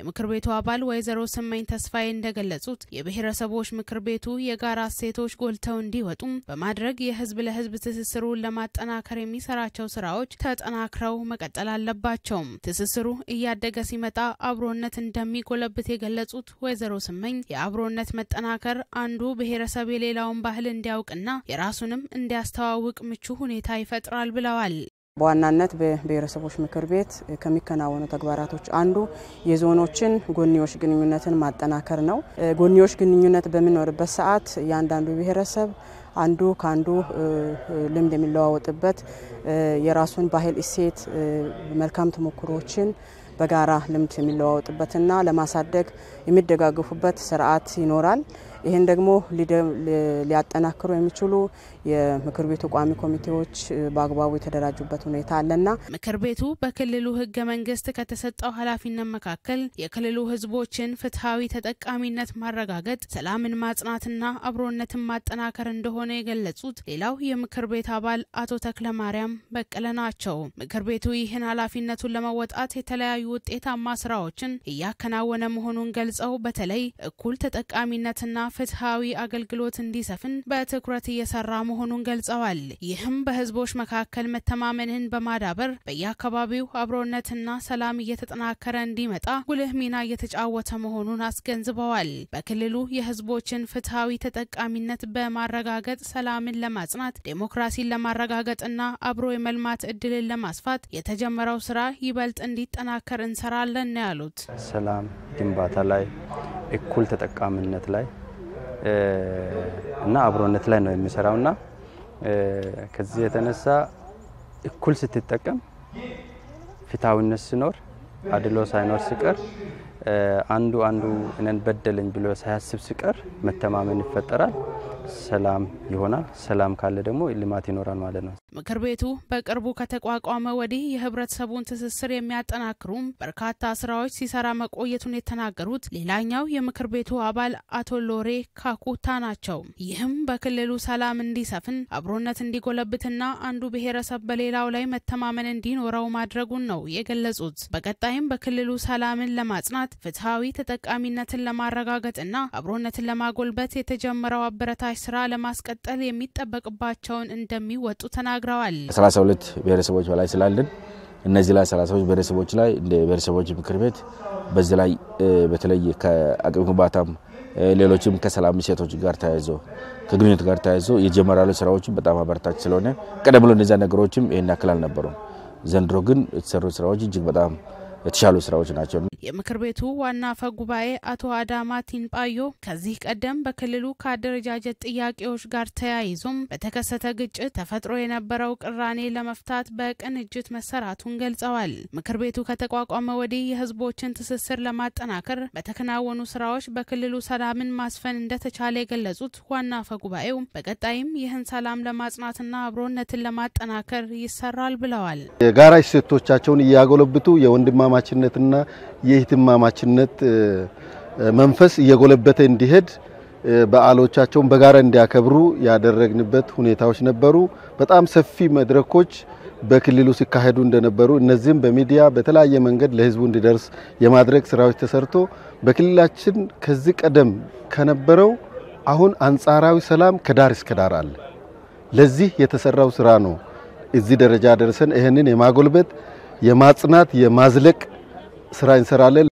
የምክር ቤቱ አባል ወይዘሮ ስመኝ ተስፋዬ እንደገለጹት የብሔረሰቦች ምክር ቤቱ የጋራ እሴቶች ጎልተው እንዲወጡም በማድረግ የህዝብ ለህዝብ ትስስሩን ለማጠናከር የሚሰራቸው ስራዎች ተጠናክረው መቀጠል አለባቸውም። ትስስሩ እያደገ ሲመጣ አብሮነት እንደሚጎለብት የገለጹት ወይዘሮ ስመኝ የአብሮነት መጠናከር አንዱ ብሔረሰብ የሌላውን ባህል እንዲያውቅና የራሱንም እንዲያስተዋውቅ ምቹ ሁኔታ ይፈጥራል ብለዋል። በዋናነት በብሔረሰቦች ምክር ቤት ከሚከናወኑ ተግባራቶች አንዱ የዞኖችን ጎንዮሽ ግንኙነትን ማጠናከር ነው። ጎንዮሽ ግንኙነት በሚኖርበት ሰዓት እያንዳንዱ ብሔረሰብ አንዱ ከአንዱ ልምድ የሚለዋወጥበት የራሱን ባህል እሴት፣ መልካም ተሞክሮችን በጋራ ልምድ የሚለዋወጥበትና ለማሳደግ የሚደጋገፉበት ስርዓት ይኖራል። ይህን ደግሞ ሊያጠናክሩ የሚችሉ የምክር ቤቱ ቋሚ ኮሚቴዎች በአግባቡ የተደራጁበት ሁኔታ አለና ምክር ቤቱ በክልሉ ህገ መንግስት ከተሰጠው ኃላፊነት መካከል የክልሉ ህዝቦችን ፍትሐዊ ተጠቃሚነት ማረጋገጥ፣ ሰላምን ማጽናትና አብሮነትን ማጠናከር እንደሆነ የገለጹት ሌላው የምክር ቤት አባል አቶ ተክለ ማርያም በቀለ ናቸው። ምክር ቤቱ ይህን ኃላፊነቱን ለመወጣት የተለያዩ ውጤታማ ስራዎችን እያከናወነ መሆኑን ገልጸው በተለይ እኩል ተጠቃሚነትና ፍትሐዊ አገልግሎት እንዲሰፍን በትኩረት እየሰራ መሆኑን ገልጸዋል። ይህም በህዝቦች መካከል መተማመንን በማዳበር በየአካባቢው አብሮነትና ሰላም እየተጠናከረ እንዲመጣ ጉልህ ሚና እየተጫወተ መሆኑን አስገንዝበዋል። በክልሉ የህዝቦችን ፍትሐዊ ተጠቃሚነት በማረጋገጥ ሰላምን ለማጽናት፣ ዴሞክራሲን ለማረጋገጥና አብሮ የመልማት እድልን ለማስፋት የተጀመረው ስራ ይበልጥ እንዲጠናከር እንሰራለን ነው ያሉት። ሰላም ግንባታ ላይ፣ እኩል ተጠቃሚነት ላይ እና አብሮነት ላይ ነው የሚሰራው እና ከዚህ የተነሳ እኩል ስትጠቀም ፍትሐዊነት ሲኖር አድሎ ሳይኖር ሲቀር አንዱ አንዱ እነን በደለኝ ብሎ ሳያስብ ሲቀር መተማመን ይፈጠራል። ሰላም ይሆናል። ሰላም ካለ ደግሞ ልማት ይኖራል ማለት ነው። ምክር ቤቱ በቅርቡ ከተቋቋመ ወዲህ የህብረተሰቡን ትስስር የሚያጠናክሩም በርካታ ስራዎች ሲሰራ መቆየቱን የተናገሩት ሌላኛው የምክር ቤቱ አባል አቶ ሎሬ ካኩታ ናቸው። ይህም በክልሉ ሰላም እንዲሰፍን፣ አብሮነት እንዲጎለብትና አንዱ ብሔረሰብ በሌላው ላይ መተማመን እንዲኖረው ማድረጉን ነው የገለጹት። በቀጣይም በክልሉ ሰላምን ለማጽናት፣ ፍትሐዊ ተጠቃሚነትን ለማረጋገጥና አብሮነትን ለማጎልበት የተጀመረው አበረታ ተመሳሳይ ስራ ለማስቀጠል የሚጠበቅባቸውን እንደሚወጡ ተናግረዋል። ከሰላሳ ሁለት ብሔረሰቦች በላይ ስላለን እነዚህ ላይ ሰላሳ ብሔረሰቦች ላይ እንደ ብሔረሰቦች ምክር ቤት በዚህ ላይ በተለይ ከአቅም ግንባታም ሌሎችም ከሰላም ሴቶች ጋር ተያይዞ ከግንኙነት ጋር ተያይዞ የጀመራሉ ስራዎችም በጣም አበረታች ስለሆነ ቀደም ብሎ እነዚያ ነገሮችም ይህን ያክል አልነበሩም። ዘንድሮ ግን የተሰሩ ስራዎች እጅግ በጣም የተሻሉ ስራዎች ናቸው የምክር ቤቱ ዋና አፈ ጉባኤ አቶ አዳማ ቲንጳዮ ከዚህ ቀደም በክልሉ ከአደረጃጀት ጥያቄዎች ጋር ተያይዞም በተከሰተ ግጭት ተፈጥሮ የነበረው ቅራኔ ለመፍታት በቅንጅት መሰራቱን ገልጸዋል። ምክር ቤቱ ከተቋቋመ ወዲህ የህዝቦችን ትስስር ለማጠናከር በተከናወኑ ስራዎች በክልሉ ሰላምን ማስፈን እንደተቻለ የገለጹት ዋና አፈ ጉባኤው በቀጣይም ይህን ሰላም ለማጽናትና አብሮነትን ለማጠናከር ይሰራል ብለዋል። የጋራ እሴቶቻቸውን እያጎለብቱ የወንድማማችነትና የህትማማችነት መንፈስ እየጎለበተ እንዲሄድ በዓሎቻቸውን በጋራ እንዲያከብሩ ያደረግንበት ሁኔታዎች ነበሩ። በጣም ሰፊ መድረኮች በክልሉ ሲካሄዱ እንደነበሩ እነዚህም በሚዲያ በተለያየ መንገድ ለህዝቡ እንዲደርስ የማድረግ ስራዎች ተሰርቶ በክልላችን ከዚህ ቀደም ከነበረው አሁን አንጻራዊ ሰላም ከዳር እስከ ዳር አለ። ለዚህ የተሰራው ስራ ነው እዚህ ደረጃ ደርሰን ይህንን የማጎልበት የማጽናት የማዝለቅ ስራ እንሰራለን።